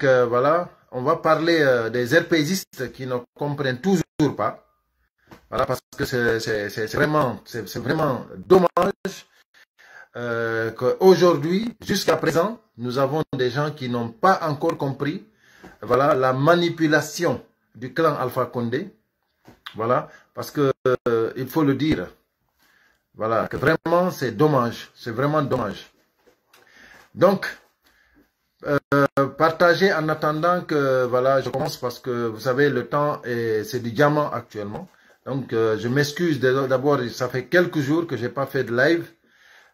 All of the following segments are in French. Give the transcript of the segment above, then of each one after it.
Donc euh, voilà, on va parler euh, des herpésistes qui ne comprennent toujours pas. Voilà, parce que c'est vraiment, vraiment dommage euh, qu'aujourd'hui, jusqu'à présent, nous avons des gens qui n'ont pas encore compris voilà, la manipulation du clan Alpha Condé. Voilà, parce que il faut le dire. Voilà, que vraiment, c'est dommage. C'est vraiment dommage. Donc, euh, partager en attendant que voilà, je commence parce que vous savez, le temps, c'est du diamant actuellement. Donc, euh, je m'excuse. D'abord, ça fait quelques jours que j'ai pas fait de live.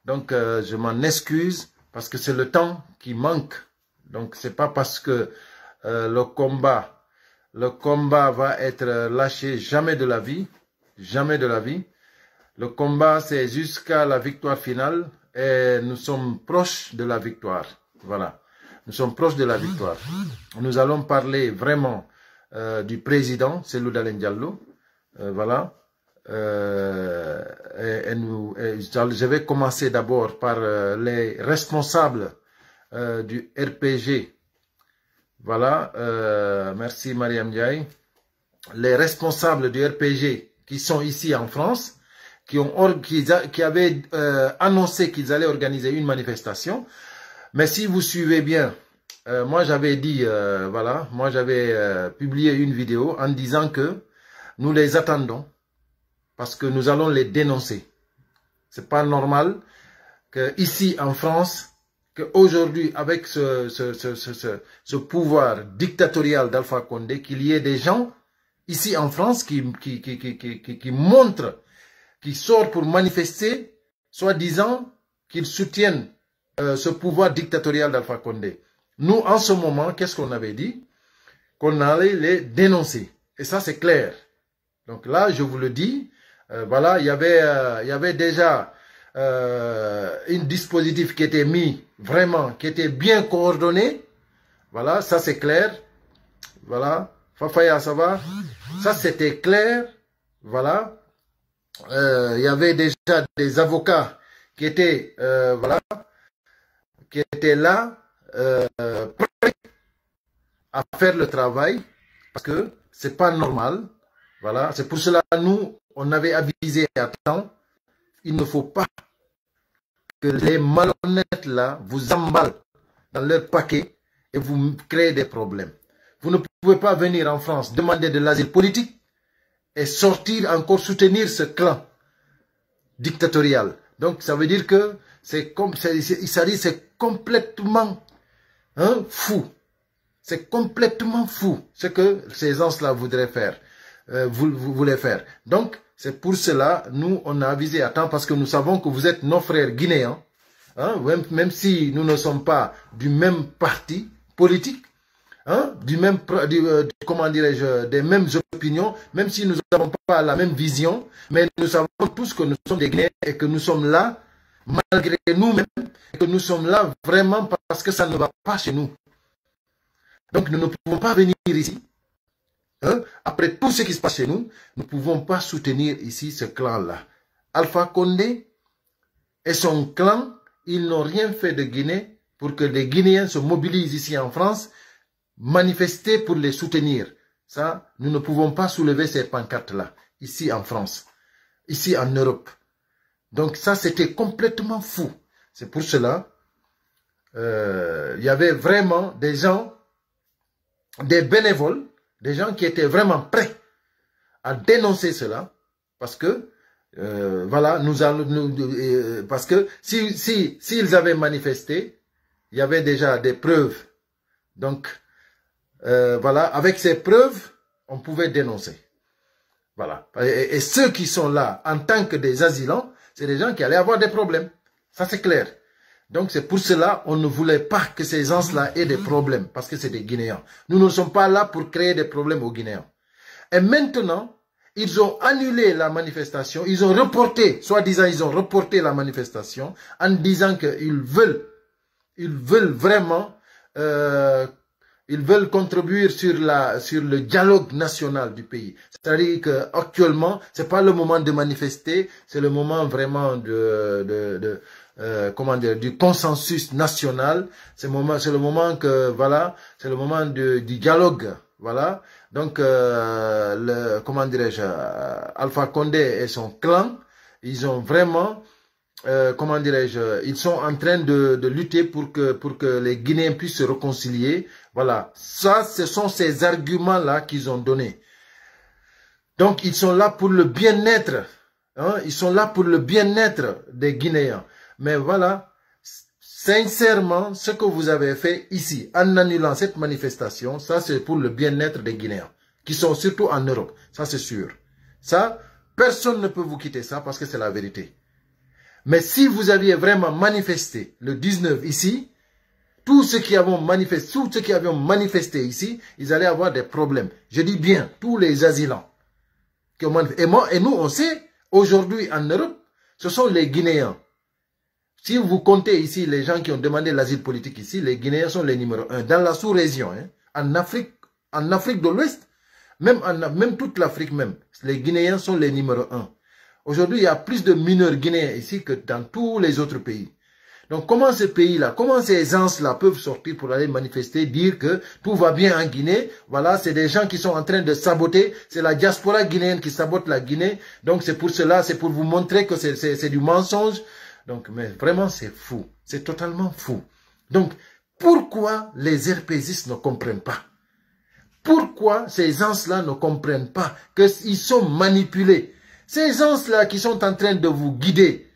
Donc, euh, je m'en excuse parce que c'est le temps qui manque. Donc, c'est pas parce que le combat, le combat va être lâché jamais de la vie. Jamais de la vie. Le combat, c'est jusqu'à la victoire finale et nous sommes proches de la victoire. Voilà. Nous sommes proches de la victoire. Nous allons parler vraiment euh, du président, c'est Lou Diallo. Euh, voilà. Euh, je vais commencer d'abord par les responsables du RPG. Voilà. merci Mariam Diaye. Les responsables du RPG qui sont ici en France, qui avaient annoncé qu'ils allaient organiser une manifestation, mais si vous suivez bien, euh, moi j'avais dit, euh, voilà, moi j'avais euh, publié une vidéo en disant que nous les attendons parce que nous allons les dénoncer. C'est pas normal que ici en France, qu'aujourd'hui avec ce, ce, ce, ce, pouvoir dictatorial d'Alpha Condé, qu'il y ait des gens ici en France qui, qui, qui, qui, qui, qui montrent, qui sortent pour manifester, soi-disant qu'ils soutiennent euh, ce pouvoir dictatorial d'Alpha Condé. Nous, en ce moment, qu'est-ce qu'on avait dit Qu'on allait les dénoncer. Et ça, c'est clair. Donc là, je vous le dis, euh, voilà, il y avait, euh, il y avait déjà un dispositif qui était mis, vraiment, qui était bien coordonné. Voilà, ça c'est clair. Voilà, Fafaya, ça va Ça, c'était clair. Voilà. il y avait déjà des avocats qui étaient, voilà, qui étaient là, euh, à faire le travail, parce que c'est pas normal. Voilà, c'est pour cela, nous, on avait avisé à temps, il ne faut pas que les malhonnêtes là vous emballent dans leur paquet et vous créez des problèmes. Vous ne pouvez pas venir en France demander de l'asile politique et sortir encore soutenir ce clan dictatorial. Donc ça veut dire que c'est comme, c'est complètement hein, fou. C'est complètement fou ce que ces gens-là voudraient faire, euh, vous, voulez faire. Donc, c'est pour cela, nous, on a avisé à temps parce que nous savons que vous êtes nos frères guinéens, hein, même, si nous ne sommes pas du même parti politique, hein, du même, euh, comment dirais-je, des mêmes opinions, même si nous n'avons pas la même vision, mais nous savons tous que nous sommes des Guinéens et que nous sommes là malgré nous-mêmes, que nous sommes là vraiment parce que ça ne va pas chez nous. Donc nous ne pouvons pas venir ici. Hein. Après tout ce qui se passe chez nous, nous ne pouvons pas soutenir ici ce clan-là. Alpha Condé et son clan, ils n'ont rien fait de Guinée pour que les Guinéens se mobilisent ici en France, manifester pour les soutenir. Ça, nous ne pouvons pas soulever ces pancartes-là, ici en France, ici en Europe. Donc ça, c'était complètement fou. C'est pour cela, euh, il y avait vraiment des gens, des bénévoles, des gens qui étaient vraiment prêts à dénoncer cela, parce que euh, voilà, nous, allons, nous euh, parce que si s'ils avaient manifesté, il y avait déjà des preuves. Donc euh, voilà, avec ces preuves, on pouvait dénoncer. Voilà. Et, et, ceux qui sont là en tant que des asylants, c'est des gens qui allaient avoir des problèmes. Ça, c'est clair. Donc, c'est pour cela on ne voulait pas que ces gens-là aient des problèmes, parce que c'est des Guinéens. Nous ne sommes pas là pour créer des problèmes aux Guinéens. Et maintenant, ils ont annulé la manifestation, ils ont reporté, soi-disant, ils ont reporté la manifestation en disant qu'ils veulent, ils veulent vraiment euh, ils veulent contribuer sur, la, sur le dialogue national du pays. C'est-à-dire qu'actuellement, ce n'est pas le moment de manifester, c'est le moment vraiment de, de, euh, du consensus national. C'est le moment, c'est le moment que voilà, c'est le moment de, du dialogue, voilà. Donc, euh, le, comment dirais-je, Alpha Condé et son clan, ils ont vraiment euh, comment dirais-je, euh, ils sont en train de, lutter pour que, pour que les Guinéens puissent se réconcilier. Voilà, ça, ce sont ces arguments-là qu'ils ont donnés. Donc, ils sont là pour le bien-être. Hein. Ils sont là pour le bien-être des Guinéens. Mais voilà, sincèrement, ce que vous avez fait ici, en annulant cette manifestation, ça, c'est pour le bien-être des Guinéens, qui sont surtout en Europe. Ça, c'est sûr. Ça, personne ne peut vous quitter ça parce que c'est la vérité. Mais si vous aviez vraiment manifesté le 19 ici, tous ceux qui avons manifesté, tous ceux qui avaient manifesté ici, ils allaient avoir des problèmes. Je dis bien, tous les asylants. Qui et, et nous, on sait, aujourd'hui en Europe, ce sont les Guinéens. Si vous comptez ici les gens qui ont demandé l'asile politique ici, les Guinéens sont les numéros un. Dans la sous-région, hein. en Afrique, en Afrique de l'Ouest, même, en, même toute l'Afrique même, les Guinéens sont les numéros un. Aujourd'hui, il y a plus de mineurs guinéens ici que dans tous les autres pays. Donc comment ces pays-là, comment ces gens-là peuvent sortir pour aller manifester, dire que tout va bien en Guinée Voilà, c'est des gens qui sont en train de saboter. C'est la diaspora guinéenne qui sabote la Guinée. Donc c'est pour cela, c'est pour vous montrer que c'est du mensonge. Donc, mais vraiment, c'est fou. C'est totalement fou. Donc, pourquoi les herpésistes ne comprennent pas Pourquoi ces gens-là ne comprennent pas qu'ils sont manipulés ces gens-là qui sont en train de vous guider,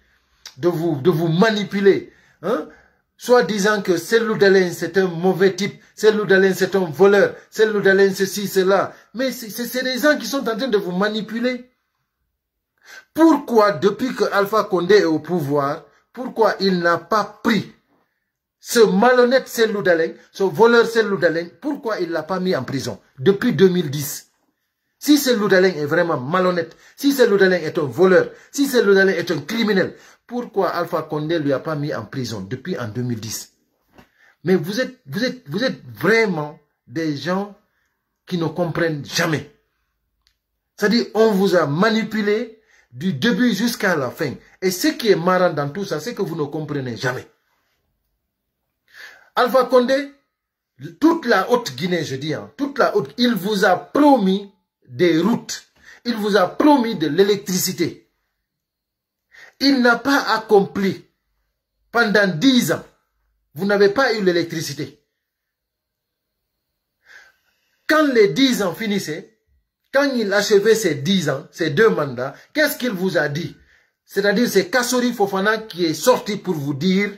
de vous, de vous manipuler, hein, soit disant que d'Alen, c'est un mauvais type, d'Alen, c'est un voleur, d'Alen, ceci, cela. Mais c'est des gens qui sont en train de vous manipuler. Pourquoi, depuis que Alpha Condé est au pouvoir, pourquoi il n'a pas pris ce malhonnête Seloudalen, ce voleur d'Alen, pourquoi il ne l'a pas mis en prison depuis 2010 si ce Loudalin est vraiment malhonnête, si ce Loudalin est un voleur, si ce Loudalin est un criminel, pourquoi Alpha Condé lui a pas mis en prison depuis en 2010 Mais vous êtes, vous êtes, vous êtes vraiment des gens qui ne comprennent jamais. C'est-à-dire, on vous a manipulé du début jusqu'à la fin. Et ce qui est marrant dans tout ça, c'est que vous ne comprenez jamais. Alpha Condé, toute la haute Guinée, je dis, hein, toute la haute, il vous a promis des routes. Il vous a promis de l'électricité. Il n'a pas accompli pendant dix ans. Vous n'avez pas eu l'électricité. Quand les dix ans finissaient, quand il achevait ses dix ans, ses deux mandats, qu'est-ce qu'il vous a dit C'est-à-dire c'est Kassori Fofana qui est sorti pour vous dire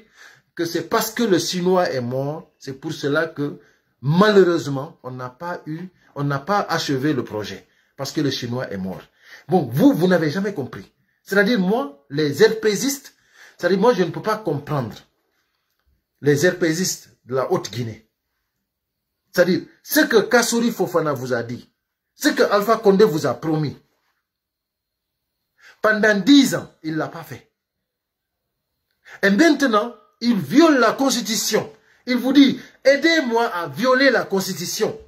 que c'est parce que le Chinois est mort, c'est pour cela que malheureusement, on n'a pas eu on n'a pas achevé le projet parce que le Chinois est mort. Bon, vous, vous n'avez jamais compris. C'est-à-dire, moi, les herpésistes, c'est-à-dire, moi, je ne peux pas comprendre les herpésistes de la Haute-Guinée. C'est-à-dire, ce que Kassouri Fofana vous a dit, ce que Alpha Condé vous a promis, pendant dix ans, il ne l'a pas fait. Et maintenant, il viole la Constitution. Il vous dit, aidez-moi à violer la Constitution.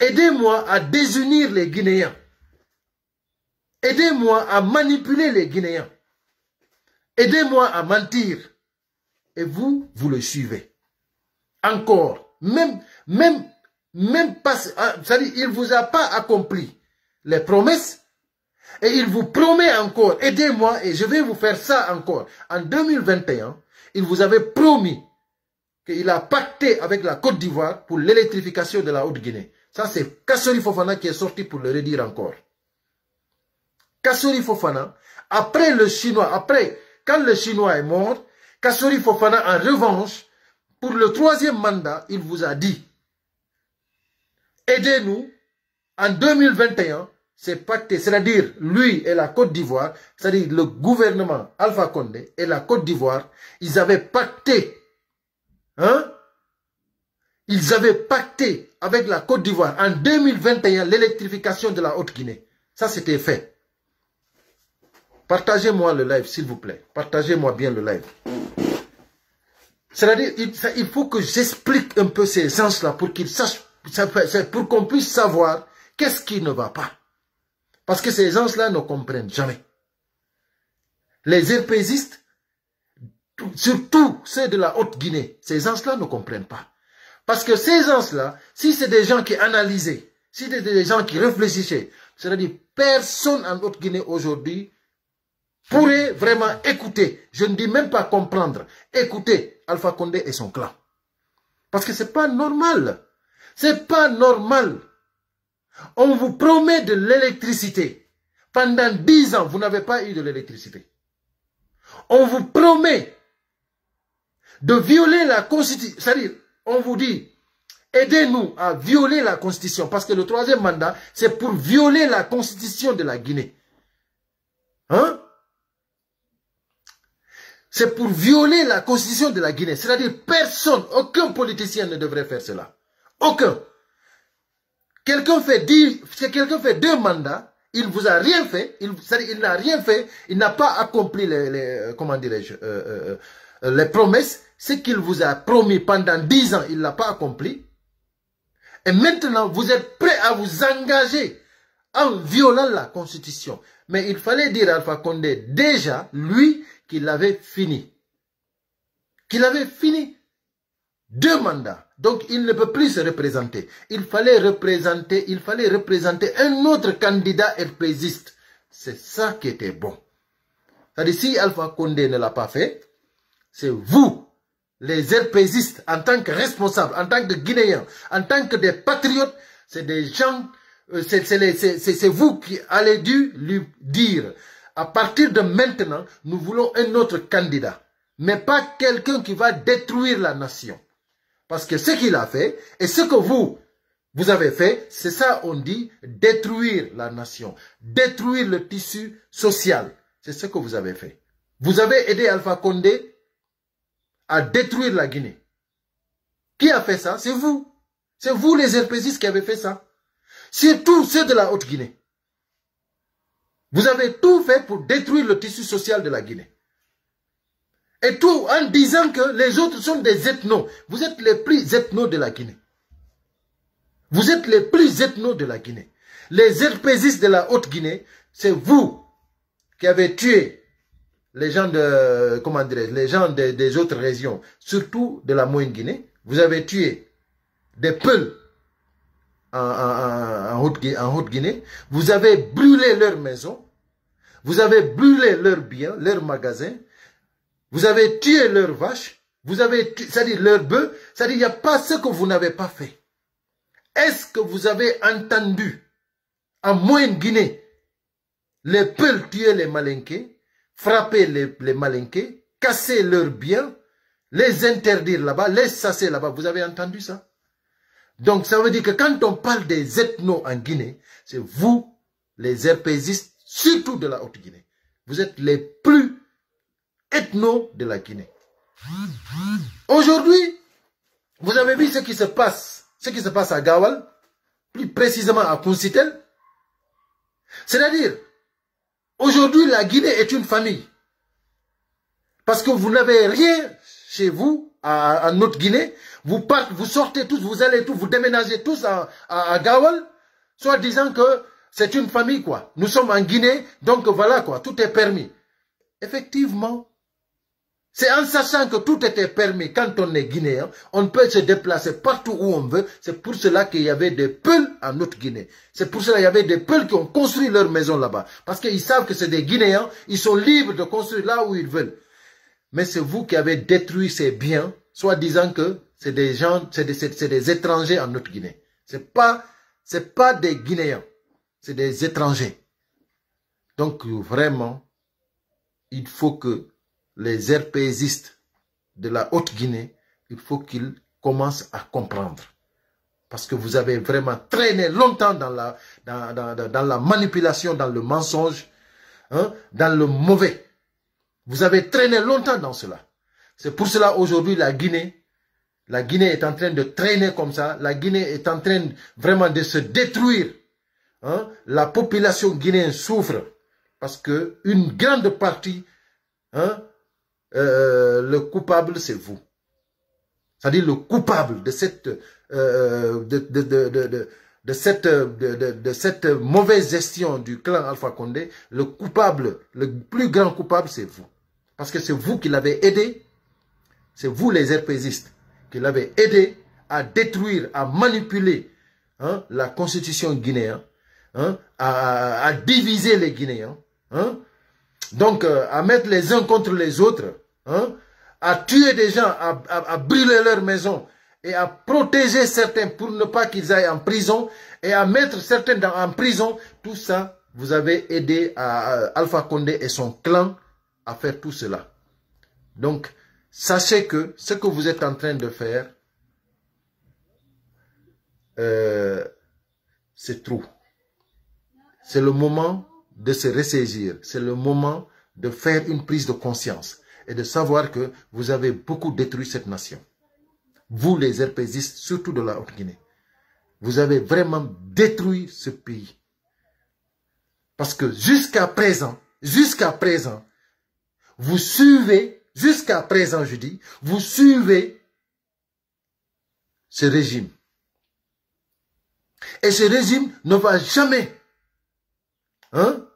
Aidez-moi à désunir les Guinéens. Aidez-moi à manipuler les Guinéens. Aidez-moi à mentir. Et vous, vous le suivez. Encore, même, même, même pas, ah, il ne vous a pas accompli les promesses. Et il vous promet encore, aidez-moi et je vais vous faire ça encore. En 2021, il vous avait promis qu'il a pacté avec la Côte d'Ivoire pour l'électrification de la Haute-Guinée. Ça, c'est Kassori Fofana qui est sorti pour le redire encore. Kassori Fofana, après le Chinois, après, quand le Chinois est mort, Kassori Fofana, en revanche, pour le troisième mandat, il vous a dit aidez-nous en 2021, c'est pacté, c'est-à-dire lui et la Côte d'Ivoire, c'est-à-dire le gouvernement Alpha Condé et la Côte d'Ivoire, ils avaient pacté hein, ils avaient pacté avec la Côte d'Ivoire en 2021 l'électrification de la Haute-Guinée. Ça, c'était fait. Partagez-moi le live, s'il vous plaît. Partagez-moi bien le live. C'est-à-dire, il, faut que j'explique un peu ces gens-là pour qu'ils sachent, pour qu'on puisse savoir qu'est-ce qui ne va pas. Parce que ces gens-là ne comprennent jamais. Les herpésistes, surtout ceux de la Haute-Guinée, ces gens-là ne comprennent pas. Parce que ces gens-là, si c'est des gens qui analysaient, si c'est des gens qui réfléchissaient, c'est-à-dire personne en Haute-Guinée aujourd'hui pourrait vraiment écouter, je ne dis même pas comprendre, écouter Alpha Condé et son clan. Parce que c'est pas normal. C'est pas normal. On vous promet de l'électricité. Pendant dix ans, vous n'avez pas eu de l'électricité. On vous promet de violer la constitution on vous dit, aidez-nous à violer la constitution. Parce que le troisième mandat, c'est pour violer la constitution de la Guinée. Hein? C'est pour violer la constitution de la Guinée. C'est-à-dire, personne, aucun politicien ne devrait faire cela. Aucun. Quelqu'un fait, quelqu'un fait deux mandats, il vous a rien fait, il, n'a rien fait, il n'a pas accompli les, euh, comment je euh, euh, les promesses, ce qu'il vous a promis pendant dix ans, il ne l'a pas accompli. Et maintenant, vous êtes prêt à vous engager en violant la Constitution. Mais il fallait dire à Alpha Condé déjà, lui, qu'il avait fini. Qu'il avait fini deux mandats. Donc, il ne peut plus se représenter. Il fallait représenter, il fallait représenter un autre candidat RPZiste. C'est ça qui était bon. C'est-à-dire, si Alpha Condé ne l'a pas fait, c'est vous les RPGistes, en tant que responsables, en tant que Guinéens, en tant que des patriotes, c'est des gens, euh, c'est vous qui allez dû lui dire, à partir de maintenant, nous voulons un autre candidat, mais pas quelqu'un qui va détruire la nation. Parce que ce qu'il a fait, et ce que vous, vous avez fait, c'est ça on dit, détruire la nation, détruire le tissu social. C'est ce que vous avez fait. Vous avez aidé Alpha Condé à détruire la Guinée. Qui a fait ça C'est vous. C'est vous les herpésistes qui avez fait ça. C'est tous ceux de la Haute-Guinée. Vous avez tout fait pour détruire le tissu social de la Guinée. Et tout en disant que les autres sont des ethnos. Vous êtes les plus ethnos de la Guinée. Vous êtes les plus ethnos de la Guinée. Les herpésistes de la Haute-Guinée, c'est vous qui avez tué les gens de, comment les gens des autres régions, surtout de la Moyenne Guinée, vous avez tué des peuls en, Haute-Guinée, vous avez brûlé leurs maisons, vous avez brûlé leurs biens, leurs magasins, vous avez tué leurs vaches, vous avez tué, c'est-à-dire leurs bœufs, c'est-à-dire il n'y a pas ce que vous n'avez pas fait. Est-ce que vous avez entendu en Moyenne Guinée les peuls tuer les malinqués frapper les, malinqués, casser leurs biens, les interdire là-bas, les sasser là-bas. Vous avez entendu ça Donc ça veut dire que quand on parle des ethnos en Guinée, c'est vous, les herpésistes, surtout de la Haute-Guinée. Vous êtes les plus ethnos de la Guinée. Aujourd'hui, vous avez vu ce qui se passe, ce qui se passe à Gawal, plus précisément à Kounsitel C'est-à-dire, Aujourd'hui, la Guinée est une famille. Parce que vous n'avez rien chez vous, à, notre Guinée. Vous partez, vous sortez tous, vous allez tous, vous déménagez tous à, à, à soit disant que c'est une famille, quoi. Nous sommes en Guinée, donc voilà, quoi. Tout est permis. Effectivement, c'est en sachant que tout était permis quand on est guinéen, on peut se déplacer partout où on veut. C'est pour cela qu'il y avait des peuls en Haute-Guinée. C'est pour cela qu'il y avait des peuls qui ont construit leur maison là-bas. Parce qu'ils savent que c'est des Guinéens, ils sont libres de construire là où ils veulent. Mais c'est vous qui avez détruit ces biens, soit disant que c'est des gens, c'est des, étrangers en Haute-Guinée. C'est pas, c'est pas des Guinéens, c'est des étrangers. Donc vraiment, il faut que les RPSistes de la Haute-Guinée, il faut qu'ils commencent à comprendre. Parce que vous avez vraiment traîné longtemps dans la, dans, la manipulation, dans le mensonge, hein, dans le mauvais. Vous avez traîné longtemps dans cela. C'est pour cela aujourd'hui la Guinée, la Guinée est en train de traîner comme ça. La Guinée est en train vraiment de se détruire. Hein. La population guinéenne souffre parce que une grande partie hein, euh, euh, le coupable, c'est vous. C'est-à-dire le coupable de cette, euh, de, de, cette, de, cette mauvaise gestion du clan Alpha Condé, le coupable, le plus grand coupable, c'est vous. Parce que c'est vous qui l'avez aidé, c'est vous les RPZistes qui l'avez aidé à détruire, à manipuler hein, la constitution guinéenne, hein, à, diviser les Guinéens, hein donc euh, à mettre les uns contre les autres, hein, à tuer des gens, à, brûler leur maison et à protéger certains pour ne pas qu'ils aillent en prison et à mettre certains en prison, tout ça, vous avez aidé à, Alpha Condé et son clan à faire tout cela. Donc, sachez que ce que vous êtes en train de faire, euh, c'est trop. C'est le moment de se ressaisir. C'est le moment de faire une prise de conscience et de savoir que vous avez beaucoup détruit cette nation. Vous, les herpésistes, surtout de la Haute-Guinée, vous avez vraiment détruit ce pays. Parce que jusqu'à présent, jusqu'à présent, vous suivez, jusqu'à présent, je dis, vous suivez ce régime. Et ce régime ne va jamais hein,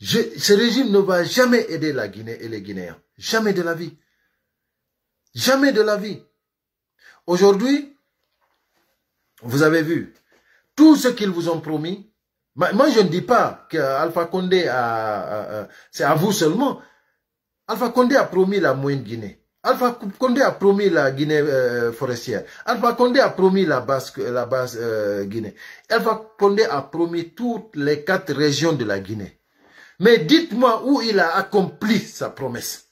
ce régime ne va jamais aider la Guinée et les Guinéens. Jamais de la vie. Jamais de la vie. Aujourd'hui, vous avez vu, tout ce qu'ils vous ont promis, moi je ne dis pas qu'Alpha Condé a, c'est à vous seulement, Alpha Condé a promis la moyenne Guinée. Alpha Condé a promis la Guinée euh, forestière. Alpha Condé a promis la basse, la base, euh, Guinée. Alpha Condé a promis toutes les quatre régions de la Guinée. Mais dites-moi où il a accompli sa promesse.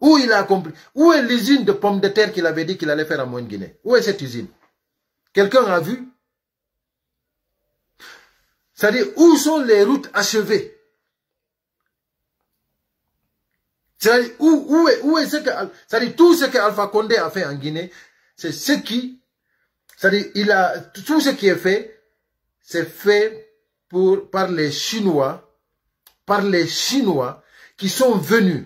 Où il a accompli Où est l'usine de pommes de terre qu'il avait dit qu'il allait faire en Moine Guinée Où est cette usine Quelqu'un a vu Ça dit où sont les routes achevées C'est-à-dire, où, est, ce que... tout ce que Condé a fait en Guinée, c'est ce qui... cest à il a... Tout ce qui est fait, c'est fait pour, par les Chinois par les Chinois qui sont venus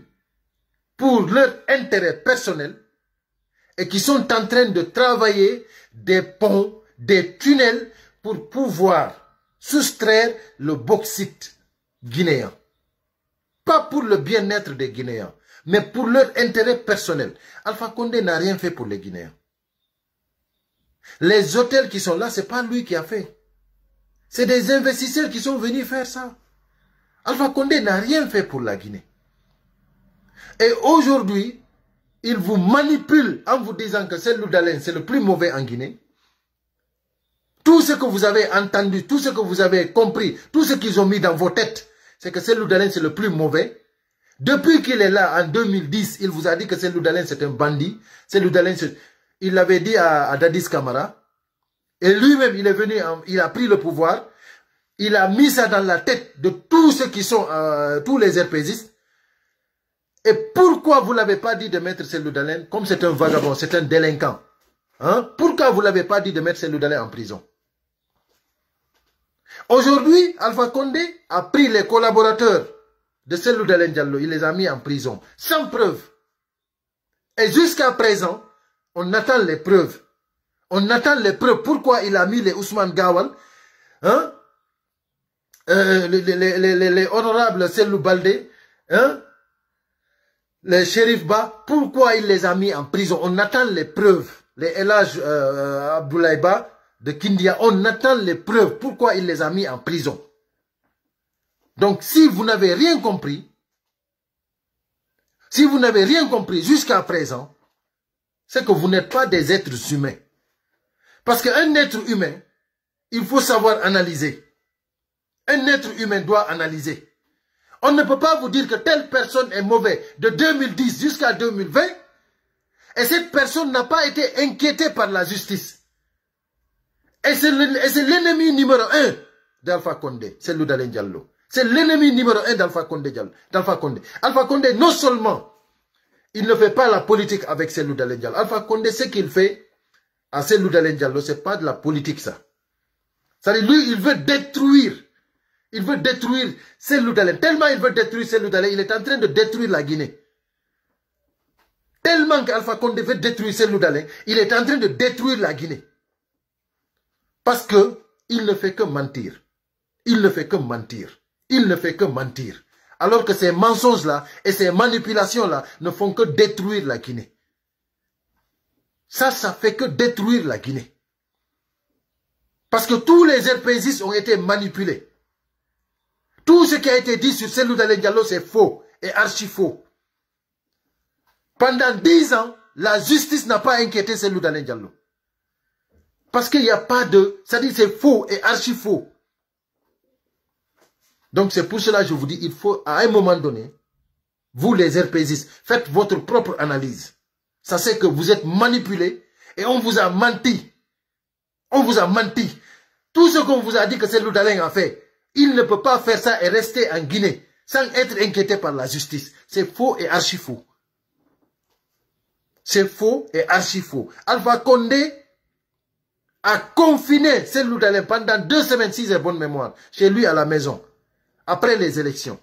pour leur intérêt personnel et qui sont en train de travailler des ponts, des tunnels pour pouvoir soustraire le bauxite guinéen. Pas pour le bien-être des Guinéens, mais pour leur intérêt personnel. Alpha Condé n'a rien fait pour les Guinéens. Les hôtels qui sont là, c'est pas lui qui a fait. C'est des investisseurs qui sont venus faire ça. Alpha Condé n'a rien fait pour la Guinée. Et aujourd'hui, il vous manipule en vous disant que c'est c'est le plus mauvais en Guinée. Tout ce que vous avez entendu, tout ce que vous avez compris, tout ce qu'ils ont mis dans vos têtes, c'est que c'est c'est le plus mauvais. Depuis qu'il est là, en 2010, il vous a dit que c'est c'est un bandit. C'est il l'avait dit à, à Dadis Kamara. Et lui-même, il est venu, il a pris le pouvoir il a mis ça dans la tête de tous ceux qui sont, euh, tous les RPGistes. Et pourquoi vous l'avez pas dit de mettre Selou comme c'est un vagabond, c'est un délinquant hein? Pourquoi vous l'avez pas dit de mettre Selou en prison Aujourd'hui, Alpha Condé a pris les collaborateurs de Selou Diallo, il les a mis en prison, sans preuve. Et jusqu'à présent, on attend les preuves. On attend les preuves. Pourquoi il a mis les Ousmane Gawal hein? Euh, les, honorables Selou Baldé, hein, les shérifs Ba, pourquoi il les a mis en prison On attend les preuves. Les Elage euh, de Kindia, on attend les preuves. Pourquoi il les a mis en prison Donc, si vous n'avez rien compris, si vous n'avez rien compris jusqu'à présent, c'est que vous n'êtes pas des êtres humains. Parce qu'un être humain, il faut savoir analyser. Un être humain doit analyser. On ne peut pas vous dire que telle personne est mauvaise de 2010 jusqu'à 2020 et cette personne n'a pas été inquiétée par la justice. Et c'est l'ennemi numéro un d'Alpha Condé, c'est Diallo. C'est l'ennemi numéro un d'Alpha Condé, Alpha Condé, non seulement il ne fait pas la politique avec Selou Diallo. Alpha Condé, ce qu'il fait à Selou Diallo, ce n'est pas de la politique, ça. cest à lui, il veut détruire il veut détruire Seloudalem. Tellement il veut détruire il est en train de détruire la Guinée. Tellement qu'Alpha Condé veut détruire Seloudalem, il est en train de détruire la Guinée. Parce que il ne fait que mentir. Il ne fait que mentir. Il ne fait que mentir. Alors que ces mensonges-là et ces manipulations-là ne font que détruire la Guinée. Ça, ça fait que détruire la Guinée. Parce que tous les RPGistes ont été manipulés. Tout ce qui a été dit sur Selou Diallo, c'est faux et archi faux. Pendant dix ans, la justice n'a pas inquiété Selou Diallo. Parce qu'il n'y a pas de... C'est-à-dire c'est faux et archi faux. Donc c'est pour cela que je vous dis, il faut à un moment donné, vous les RPZistes, faites votre propre analyse. Ça c'est que vous êtes manipulés et on vous a menti. On vous a menti. Tout ce qu'on vous a dit que c'est a fait, il ne peut pas faire ça et rester en Guinée sans être inquiété par la justice. C'est faux et archi faux. C'est faux et archi faux. Alpha Condé a confiné d'Alain pendant deux semaines, si j'ai bonne mémoire, chez lui à la maison, après les élections.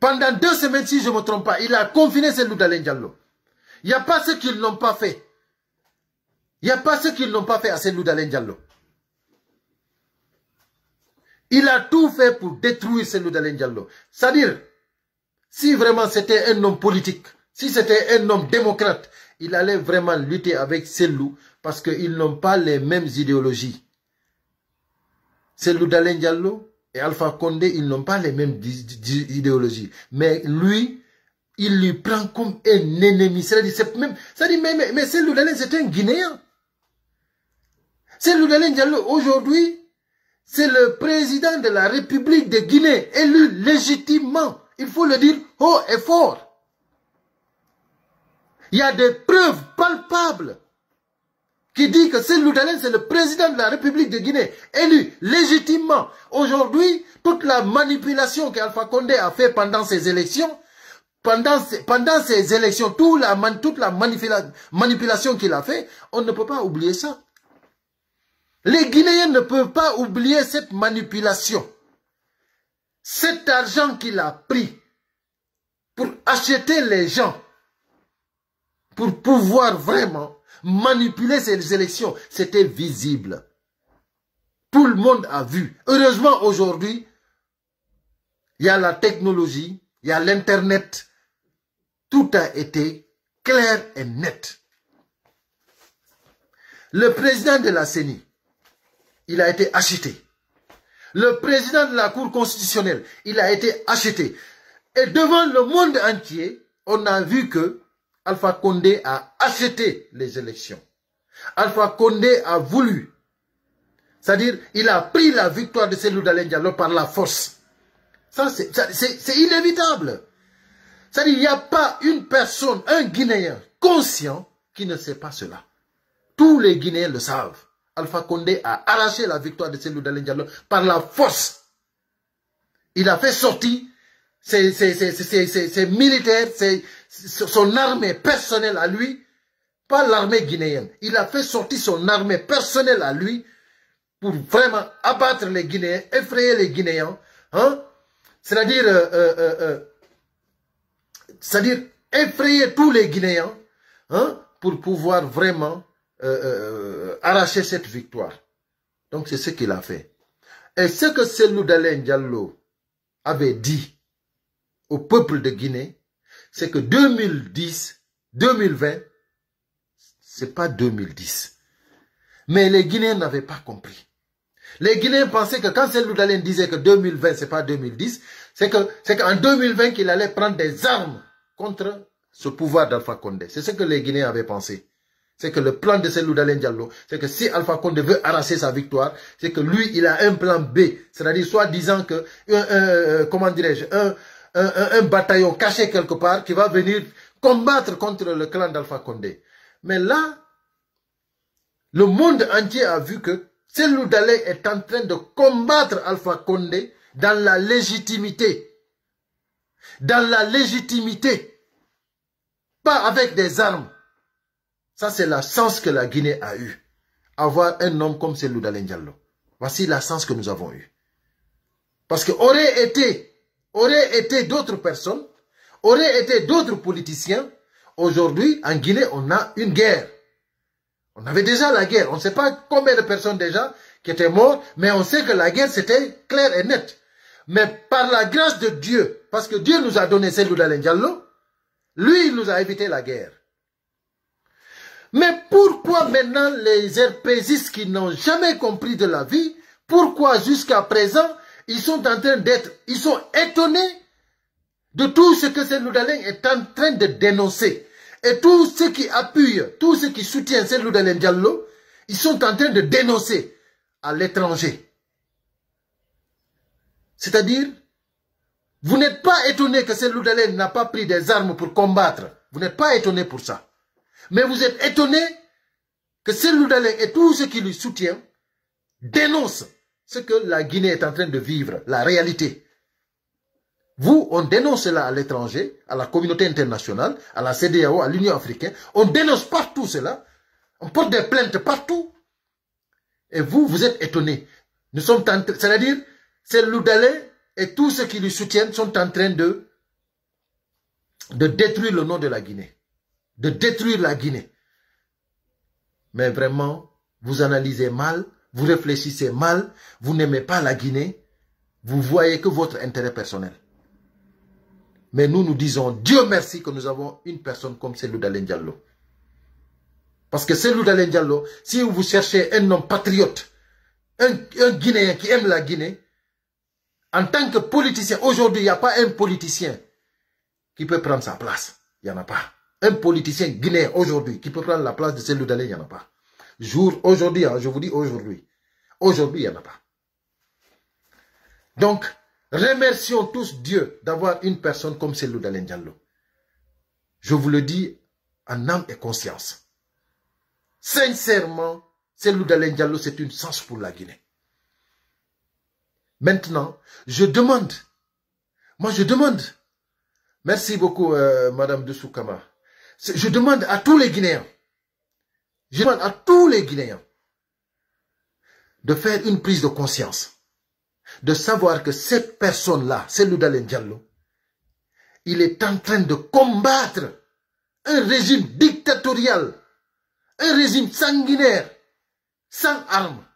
Pendant deux semaines, si je ne me trompe pas, il a confiné d'Alain Diallo. Il n'y a pas ce qu'ils n'ont pas fait. Il n'y a pas ce qu'ils n'ont pas fait à d'Alain Diallo. Il a tout fait pour détruire celui d'Alen Diallo. C'est-à-dire, si vraiment c'était un homme politique, si c'était un homme démocrate, il allait vraiment lutter avec Selou parce qu'ils n'ont pas les mêmes idéologies. Selou d'Alen Diallo et Alpha Condé, ils n'ont pas les mêmes idéologies. Mais lui, il lui prend comme un ennemi. C'est même, ça mais, mais, Selou c'est un Guinéen. Selou d'Alen Diallo, aujourd'hui, c'est le président de la République de Guinée, élu légitimement. Il faut le dire haut et fort. Il y a des preuves palpables qui disent que c'est c'est le président de la République de Guinée, élu légitimement. Aujourd'hui, toute la manipulation qu'Alpha Condé a fait pendant ses élections, pendant, pendant élections, toute la, toute la manipulation qu'il a fait, on ne peut pas oublier ça. Les Guinéens ne peuvent pas oublier cette manipulation. Cet argent qu'il a pris pour acheter les gens, pour pouvoir vraiment manipuler ces élections, c'était visible. Tout le monde a vu. Heureusement, aujourd'hui, il y a la technologie, il y a l'Internet. Tout a été clair et net. Le président de la CENI, il a été acheté. Le président de la Cour constitutionnelle, il a été acheté. Et devant le monde entier, on a vu que Alpha Condé a acheté les élections. Alpha Condé a voulu. C'est-à-dire, il a pris la victoire de Selou Diallo par la force. Ça, c'est inévitable. C'est-à-dire, il n'y a pas une personne, un Guinéen conscient qui ne sait pas cela. Tous les Guinéens le savent. Alpha Condé a arraché la victoire de Seloud par la force. Il a fait sortir ses, militaires, son armée personnelle à lui, pas l'armée guinéenne. Il a fait sortir son armée personnelle à lui pour vraiment abattre les Guinéens, effrayer les Guinéens. Hein. C'est-à-dire, euh, euh, euh, dire effrayer tous les Guinéens hein, pour pouvoir vraiment euh, euh, euh, arracher cette victoire. Donc c'est ce qu'il a fait. Et ce que Selou Dalen Diallo avait dit au peuple de Guinée, c'est que 2010, 2020, c'est pas 2010. Mais les Guinéens n'avaient pas compris. Les Guinéens pensaient que quand Selou Dalen disait que 2020, c'est pas 2010, c'est que c'est qu'en 2020 qu'il allait prendre des armes contre ce pouvoir d'Alpha Condé. C'est ce que les Guinéens avaient pensé. C'est que le plan de Selou d'Alain Diallo, c'est que si Alpha Condé veut arracher sa victoire, c'est que lui, il a un plan B. C'est-à-dire, soit disant que, euh, comment dirais-je, un, bataillon caché quelque part qui va venir combattre contre le clan d'Alpha Condé. Mais là, le monde entier a vu que Selou Dalé est en train de combattre Alpha Condé dans la légitimité. Dans la légitimité. Pas avec des armes. Ça, c'est la chance que la Guinée a eu. Avoir un homme comme celui Diallo. Voici la chance que nous avons eu. Parce que aurait été, aurait été d'autres personnes, aurait été d'autres politiciens, aujourd'hui, en Guinée, on a une guerre. On avait déjà la guerre. On ne sait pas combien de personnes déjà qui étaient mortes, mais on sait que la guerre, c'était clair et net. Mais par la grâce de Dieu, parce que Dieu nous a donné celle d'Alain lui, il nous a évité la guerre. Mais pourquoi maintenant les herpésistes qui n'ont jamais compris de la vie, pourquoi jusqu'à présent, ils sont en train d'être, ils sont étonnés de tout ce que Saint-Ludalène est en train de dénoncer. Et tous ceux qui appuient, tout ceux qui soutiennent Seloudalin Diallo, ils sont en train de dénoncer à l'étranger. C'est-à-dire, vous n'êtes pas étonné que Dalen n'a pas pris des armes pour combattre. Vous n'êtes pas étonné pour ça. Mais vous êtes étonné que Cellou et tout ceux qui lui soutiennent dénoncent ce que la Guinée est en train de vivre, la réalité. Vous, on dénonce cela à l'étranger, à la communauté internationale, à la CDAO, à l'Union africaine. On dénonce partout cela. On porte des plaintes partout. Et vous, vous êtes étonné. Nous sommes en c'est-à-dire, Cellou et tous ceux qui lui soutiennent sont en train de, de détruire le nom de la Guinée de détruire la Guinée. Mais vraiment, vous analysez mal, vous réfléchissez mal, vous n'aimez pas la Guinée, vous voyez que votre intérêt personnel. Mais nous, nous disons, Dieu merci que nous avons une personne comme celle d'Alain Diallo. Parce que celle d'Alain Diallo, si vous cherchez un homme patriote, un, un Guinéen qui aime la Guinée, en tant que politicien, aujourd'hui, il n'y a pas un politicien qui peut prendre sa place. Il n'y en a pas. Un politicien guinéen aujourd'hui qui peut prendre la place de celui d'aller, il n'y en a pas. Jour, aujourd'hui, hein, je vous dis aujourd'hui. Aujourd'hui, il n'y en a pas. Donc, remercions tous Dieu d'avoir une personne comme celle d'Alain Diallo. Je vous le dis en âme et conscience. Sincèrement, celle d'Alain Diallo, c'est une chance pour la Guinée. Maintenant, je demande, moi je demande, merci beaucoup euh, Madame de Soukama. Je demande à tous les Guinéens, je demande à tous les Guinéens de faire une prise de conscience, de savoir que cette personne-là, c'est Ludalen Diallo, il est en train de combattre un régime dictatorial, un régime sanguinaire, sans armes.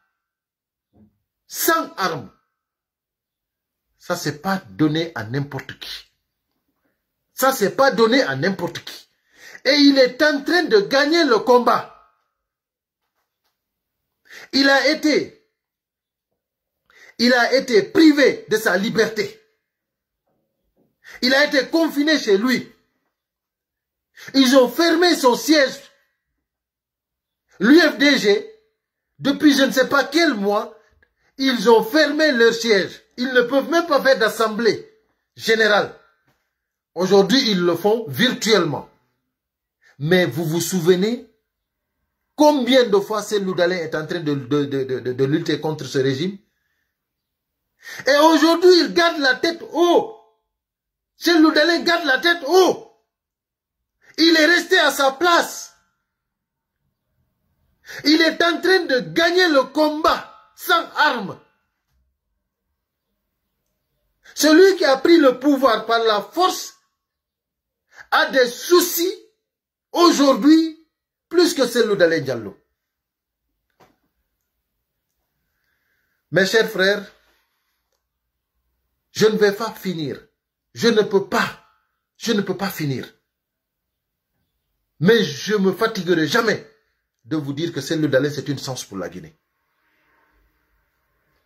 Sans armes. Ça, c'est pas donné à n'importe qui. Ça, c'est pas donné à n'importe qui. Et il est en train de gagner le combat. Il a été, il a été privé de sa liberté. Il a été confiné chez lui. Ils ont fermé son siège. L'UFDG, depuis je ne sais pas quel mois, ils ont fermé leur siège. Ils ne peuvent même pas faire d'assemblée générale. Aujourd'hui, ils le font virtuellement. Mais vous vous souvenez combien de fois Selou Dalin est en train de, de, lutter contre ce régime Et aujourd'hui, il garde la tête haut. Selou Dalin garde la tête haut. Il est resté à sa place. Il est en train de gagner le combat sans armes. Celui qui a pris le pouvoir par la force a des soucis aujourd'hui plus que celle d'Alain Diallo. Mes chers frères, je ne vais pas finir. Je ne peux pas. Je ne peux pas finir. Mais je me fatiguerai jamais de vous dire que celle d'Alain, c'est une chance pour la Guinée.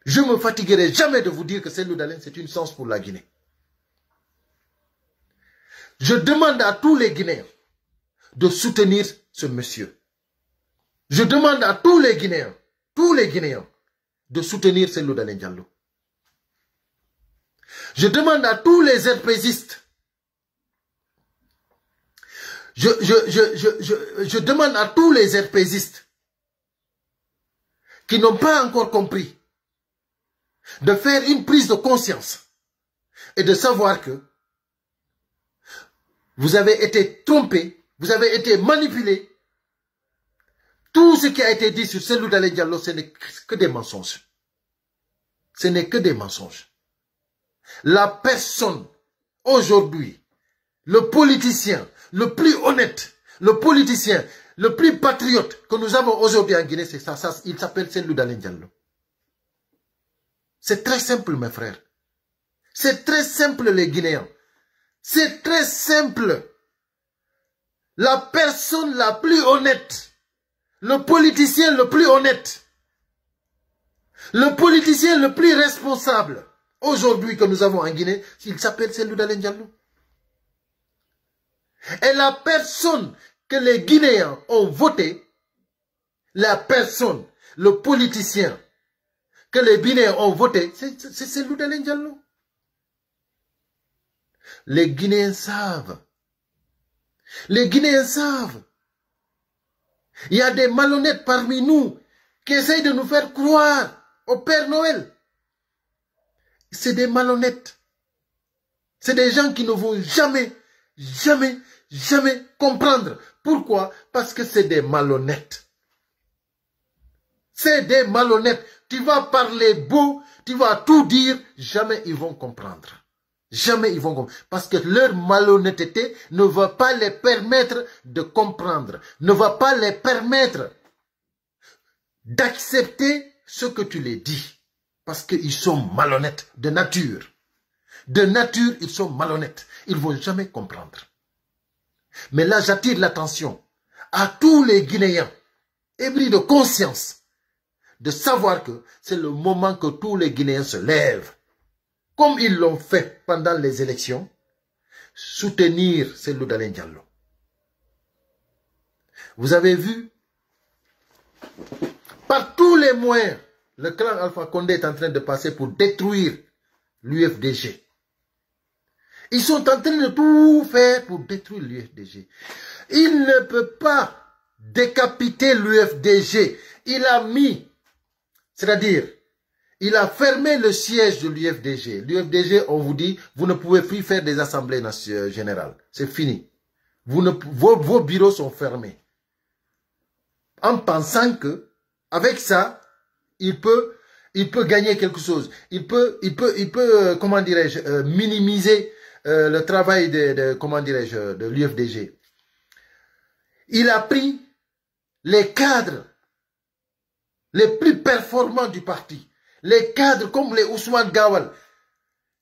Je me fatiguerai jamais de vous dire que celle d'Alain, c'est une chance pour la Guinée. Je demande à tous les Guinéens de soutenir ce monsieur. Je demande à tous les Guinéens, tous les Guinéens, de soutenir ce Dalein Diallo. Je demande à tous les herpésistes, je, je, demande à tous les herpésistes qui n'ont pas encore compris de faire une prise de conscience et de savoir que vous avez été trompés vous avez été manipulé. Tout ce qui a été dit sur Seloud d'Alen Diallo, ce n'est que des mensonges. Ce n'est que des mensonges. La personne, aujourd'hui, le politicien, le plus honnête, le politicien, le plus patriote que nous avons aujourd'hui en Guinée, c'est ça, il s'appelle Seloud d'Alen Diallo. C'est très simple, mes frères. C'est très simple, les Guinéens. C'est très simple la personne la plus honnête, le politicien le plus honnête, le politicien le plus responsable aujourd'hui que nous avons en Guinée, il s'appelle c'est Dalein Et la personne que les Guinéens ont voté, la personne, le politicien que les Guinéens ont voté, c'est Cellou Dalein Les Guinéens savent les Guinéens savent. Il y a des malhonnêtes parmi nous qui essayent de nous faire croire au Père Noël. C'est des malhonnêtes. C'est des gens qui ne vont jamais, jamais, jamais comprendre. Pourquoi Parce que c'est des malhonnêtes. C'est des malhonnêtes. Tu vas parler beau, tu vas tout dire, jamais ils vont comprendre. Jamais ils vont comprendre. Parce que leur malhonnêteté ne va pas les permettre de comprendre, ne va pas les permettre d'accepter ce que tu les dis. Parce qu'ils sont malhonnêtes de nature. De nature, ils sont malhonnêtes. Ils ne vont jamais comprendre. Mais là, j'attire l'attention à tous les Guinéens ébris de conscience de savoir que c'est le moment que tous les Guinéens se lèvent comme ils l'ont fait pendant les élections, soutenir celui D'Alen Diallo. Vous avez vu, par tous les moyens, le clan Alpha Condé est en train de passer pour détruire l'UFDG. Ils sont en train de tout faire pour détruire l'UFDG. Il ne peut pas décapiter l'UFDG. Il a mis, c'est-à-dire, il a fermé le siège de l'UFDG. L'UFDG, on vous dit, vous ne pouvez plus faire des assemblées euh, générales. C'est fini. vos, bureaux sont fermés. En pensant que, avec ça, il peut, gagner quelque chose. Il peut, il peut, il peut, euh, comment dirais-je, euh, minimiser le travail de l'UFDG. Il a pris les cadres les plus performants du parti les cadres comme les Ousmane Gawal,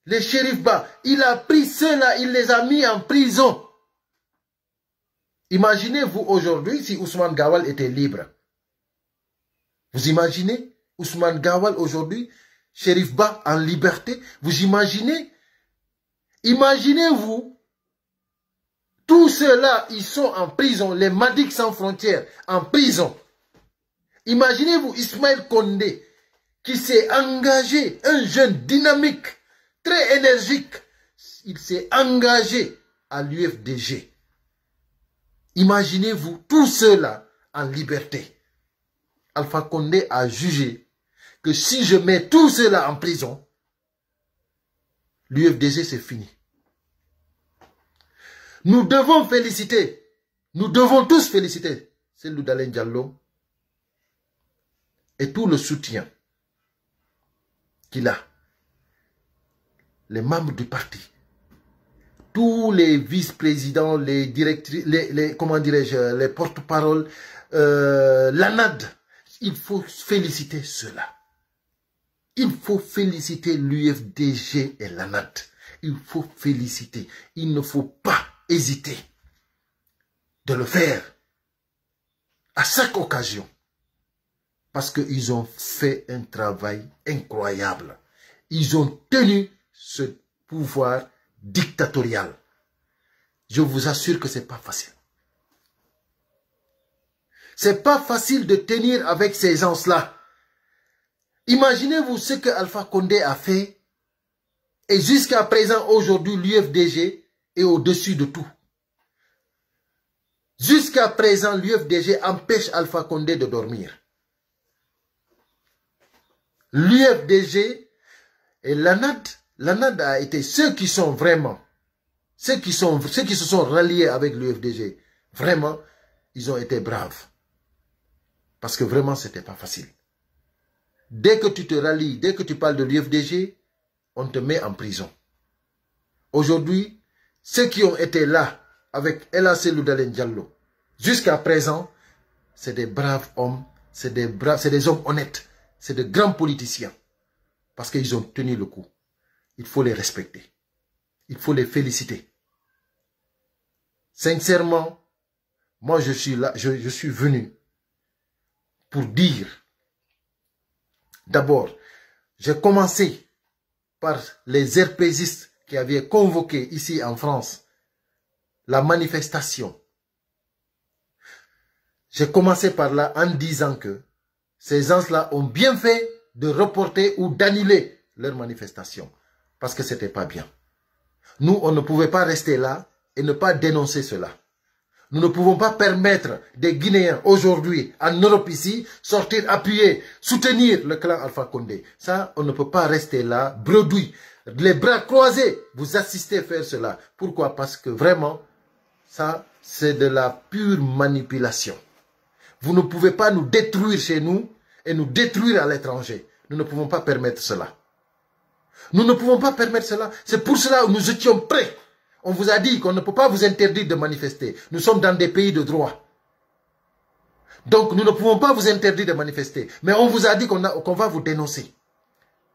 les shérifs bas, il a pris ceux-là, il les a mis en prison. Imaginez-vous aujourd'hui si Ousmane Gawal était libre. Vous imaginez Ousmane Gawal aujourd'hui, shérif bas en liberté. Vous imaginez Imaginez-vous tous ceux-là, ils sont en prison, les madiks sans frontières, en prison. Imaginez-vous Ismaël Kondé, qui s'est engagé, un jeune dynamique, très énergique. Il s'est engagé à l'UFDG. Imaginez-vous tout cela en liberté. Alpha Condé a jugé que si je mets tout cela en prison, l'UFDG c'est fini. Nous devons féliciter, nous devons tous féliciter c'est Dalein Diallo et tout le soutien qu'il a, les membres du parti, tous les vice-présidents, les directrices, les, comment dirais-je, les porte parole euh, l'ANAD, il faut féliciter cela. Il faut féliciter l'UFDG et l'ANAD. Il faut féliciter. Il ne faut pas hésiter de le faire à chaque occasion. Parce qu'ils ont fait un travail incroyable. Ils ont tenu ce pouvoir dictatorial. Je vous assure que ce n'est pas facile. Ce n'est pas facile de tenir avec ces gens-là. Imaginez-vous ce que Alpha Condé a fait et jusqu'à présent aujourd'hui l'UFDG est au-dessus de tout. Jusqu'à présent l'UFDG empêche Alpha Condé de dormir l'UFDG et l'ANAD. L'ANAD a été ceux qui sont vraiment, ceux qui, sont, ceux qui se sont ralliés avec l'UFDG, vraiment, ils ont été braves. Parce que vraiment, c'était pas facile. Dès que tu te rallies, dès que tu parles de l'UFDG, on te met en prison. Aujourd'hui, ceux qui ont été là avec Elasse Diallo, jusqu'à présent, c'est des braves hommes, c'est des, des hommes honnêtes. C'est de grands politiciens. Parce qu'ils ont tenu le coup. Il faut les respecter. Il faut les féliciter. Sincèrement, moi je suis là, je, suis venu pour dire. D'abord, j'ai commencé par les RPGistes qui avaient convoqué ici en France la manifestation. J'ai commencé par là en disant que ces gens-là ont bien fait de reporter ou d'annuler leur manifestation parce que ce n'était pas bien. Nous, on ne pouvait pas rester là et ne pas dénoncer cela. Nous ne pouvons pas permettre des Guinéens aujourd'hui, en Europe ici, sortir, appuyer, soutenir le clan Alpha Condé. Ça, on ne peut pas rester là, bredouille, les bras croisés, vous assistez faire cela. Pourquoi Parce que vraiment, ça, c'est de la pure manipulation. Vous ne pouvez pas nous détruire chez nous et nous détruire à l'étranger. Nous ne pouvons pas permettre cela. Nous ne pouvons pas permettre cela. C'est pour cela que nous étions prêts. On vous a dit qu'on ne peut pas vous interdire de manifester. Nous sommes dans des pays de droit. Donc nous ne pouvons pas vous interdire de manifester. Mais on vous a dit qu'on va vous dénoncer.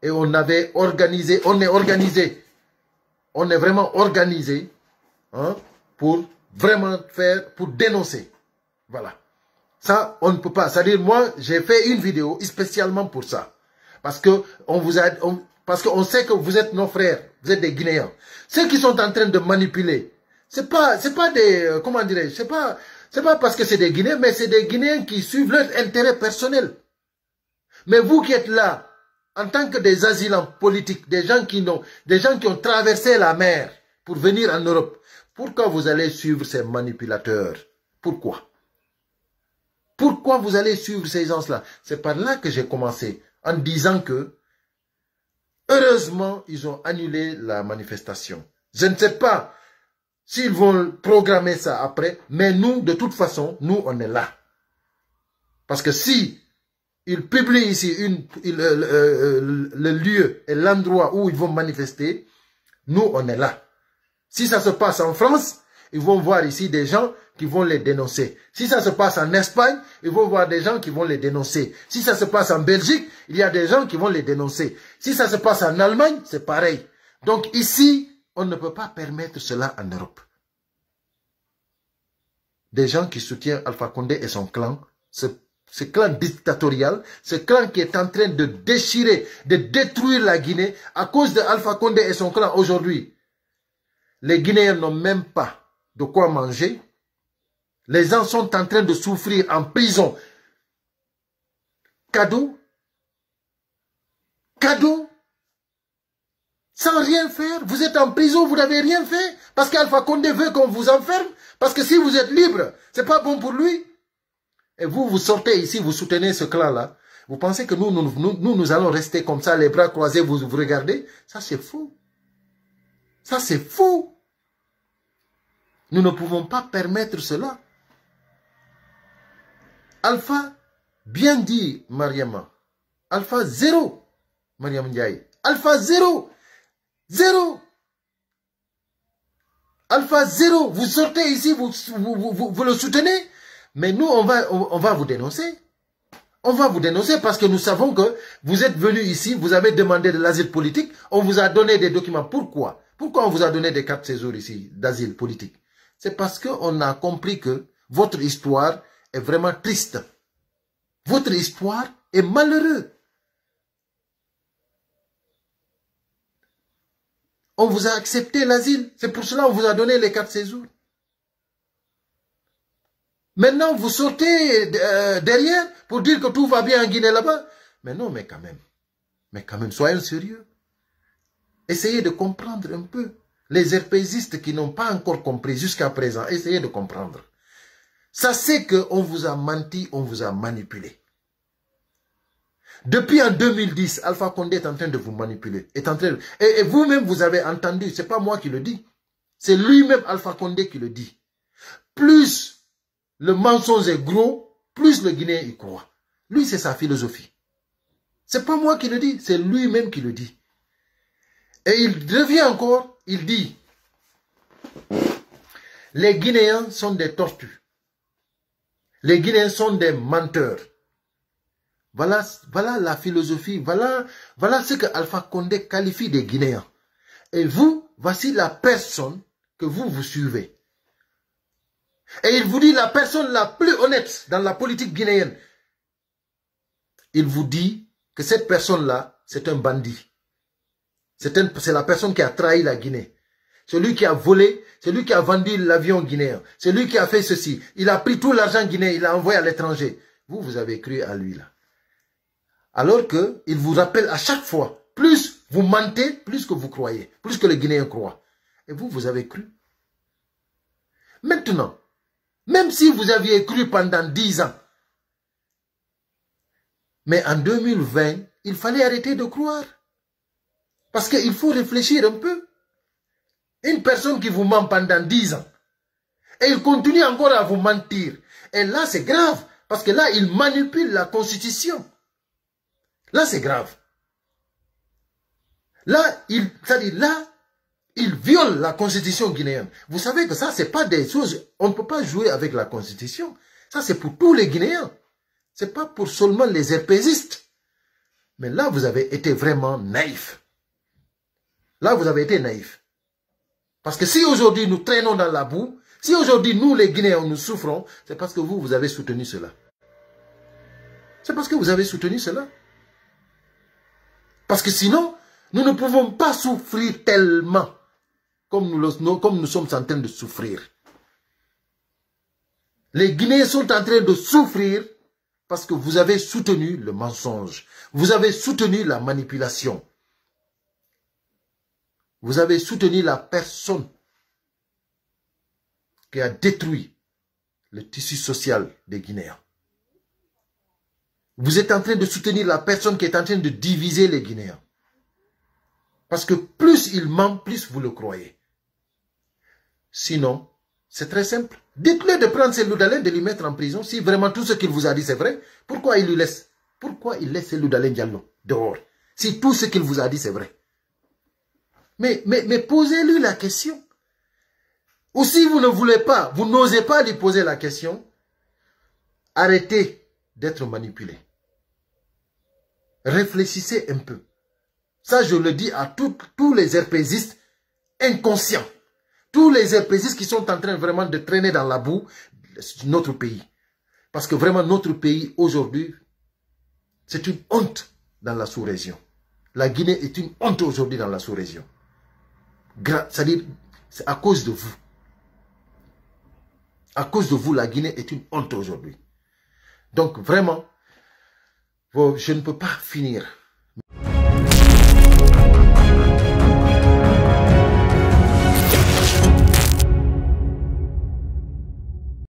Et on avait organisé, on est organisé. On est vraiment organisé hein, pour vraiment faire, pour dénoncer. Voilà. Ça, on ne peut pas. C'est-à-dire, moi, j'ai fait une vidéo spécialement pour ça. Parce que on qu'on sait que vous êtes nos frères, vous êtes des Guinéens. Ceux qui sont en train de manipuler, c'est pas, pas des, euh, comment c'est pas, parce que c'est des Guinéens, mais c'est des Guinéens qui suivent leur intérêt personnel. Mais vous qui êtes là, en tant que des asylants politiques, des gens qui n'ont, des gens qui ont traversé la mer pour venir en Europe, pourquoi vous allez suivre ces manipulateurs? Pourquoi? Pourquoi vous allez suivre ces gens-là C'est par là que j'ai commencé, en disant que, heureusement, ils ont annulé la manifestation. Je ne sais pas s'ils vont programmer ça après, mais nous, de toute façon, nous, on est là. Parce que si ils publient ici une, euh, euh, le lieu et l'endroit où ils vont manifester, nous, on est là. Si ça se passe en France, ils vont voir ici des gens qui vont les dénoncer. Si ça se passe en Espagne, ils vont voir des gens qui vont les dénoncer. Si ça se passe en Belgique, il y a des gens qui vont les dénoncer. Si ça se passe en Allemagne, c'est pareil. Donc ici, on ne peut pas permettre cela en Europe. Des gens qui soutiennent Alpha Condé et son clan, ce, clan dictatorial, ce clan qui est en train de déchirer, de détruire la Guinée à cause de Alpha Condé et son clan aujourd'hui. Les Guinéens n'ont même pas de quoi manger. Les gens sont en train de souffrir en prison. Cadeau. Cadeau. Sans rien faire. Vous êtes en prison, vous n'avez rien fait. Parce qu'Alpha Condé veut qu'on vous enferme. Parce que si vous êtes libre, c'est pas bon pour lui. Et vous, vous sortez ici, vous soutenez ce clan-là. Vous pensez que nous nous, nous, allons rester comme ça, les bras croisés, vous, vous regardez Ça, c'est fou. Ça, c'est fou. Nous ne pouvons pas permettre cela. Alpha, bien dit Mariama. Alpha, zéro. Mariam Ndiaye. Alpha, zéro. Zéro. Alpha, zéro. Vous sortez ici, vous, vous, le soutenez. Mais nous, on va, va vous dénoncer. On va vous dénoncer parce que nous savons que vous êtes venu ici, vous avez demandé de l'asile politique, on vous a donné des documents. Pourquoi Pourquoi on vous a donné des cartes séjour ici, d'asile politique c'est parce qu'on a compris que votre histoire est vraiment triste. Votre histoire est malheureuse. On vous a accepté l'asile. C'est pour cela qu'on vous a donné les quatre séjours. Maintenant, vous sautez euh, derrière pour dire que tout va bien en Guinée là-bas. Mais non, mais quand même. Mais quand même, soyons sérieux. Essayez de comprendre un peu. Les herpésistes qui n'ont pas encore compris jusqu'à présent, essayez de comprendre. Ça c'est qu'on vous a menti, on vous a manipulé. Depuis en 2010, Alpha Condé est en train de vous manipuler. Est Et, vous-même, vous avez entendu, c'est pas moi qui le dis. C'est lui-même, Alpha Condé, qui le dit. Plus le mensonge est gros, plus le Guinéen y croit. Lui, c'est sa philosophie. C'est pas moi qui le dis, c'est lui-même qui le dit. Et il revient encore il dit, les Guinéens sont des tortues. Les Guinéens sont des menteurs. Voilà, voilà la philosophie, voilà, voilà ce que Alpha Condé qualifie des Guinéens. Et vous, voici la personne que vous vous suivez. Et il vous dit la personne la plus honnête dans la politique guinéenne. Il vous dit que cette personne-là, c'est un bandit. C'est la personne qui a trahi la Guinée. Celui qui a volé, celui qui a vendu l'avion guinéen, celui qui a fait ceci. Il a pris tout l'argent guinéen, il l'a envoyé à l'étranger. Vous, vous avez cru à lui là. Alors que il vous rappelle à chaque fois, plus vous mentez, plus que vous croyez, plus que le Guinéen croit. Et vous, vous avez cru. Maintenant, même si vous aviez cru pendant dix ans, mais en 2020, il fallait arrêter de croire. Parce qu'il faut réfléchir un peu. Une personne qui vous ment pendant 10 ans, et il continue encore à vous mentir. Et là, c'est grave, parce que là, il manipule la Constitution. Là, c'est grave. Là, il, là, il viole la Constitution guinéenne. Vous savez que ça, c'est pas des choses, on ne peut pas jouer avec la Constitution. Ça, c'est pour tous les Guinéens. C'est pas pour seulement les épaisistes. Mais là, vous avez été vraiment naïf. Là, vous avez été naïf. Parce que si aujourd'hui nous traînons dans la boue, si aujourd'hui nous les Guinéens nous souffrons, c'est parce que vous, vous avez soutenu cela. C'est parce que vous avez soutenu cela. Parce que sinon, nous ne pouvons pas souffrir tellement comme nous, comme nous sommes en train de souffrir. Les Guinéens sont en train de souffrir parce que vous avez soutenu le mensonge. Vous avez soutenu la manipulation. Vous avez soutenu la personne qui a détruit le tissu social des Guinéens. Vous êtes en train de soutenir la personne qui est en train de diviser les Guinéens. Parce que plus il ment, plus vous le croyez. Sinon, c'est très simple. Dites-le de prendre ces Loudalens, de lui mettre en prison. Si vraiment tout ce qu'il vous a dit c'est vrai, pourquoi il laisse Pourquoi il laisse ces Diallo dehors Si tout ce qu'il vous a dit c'est vrai. Mais, posez-lui la question. Ou si vous ne voulez pas, vous n'osez pas lui poser la question, arrêtez d'être manipulé. Réfléchissez un peu. Ça, je le dis à tous les herpésistes inconscients. Tous les herpésistes qui sont en train vraiment de traîner dans la boue notre pays. Parce que vraiment, notre pays, aujourd'hui, c'est une honte dans la sous-région. La Guinée est une honte aujourd'hui dans la sous-région cest à c'est à cause de vous. À cause de vous, la Guinée est une honte aujourd'hui. Donc, vraiment, je ne peux pas finir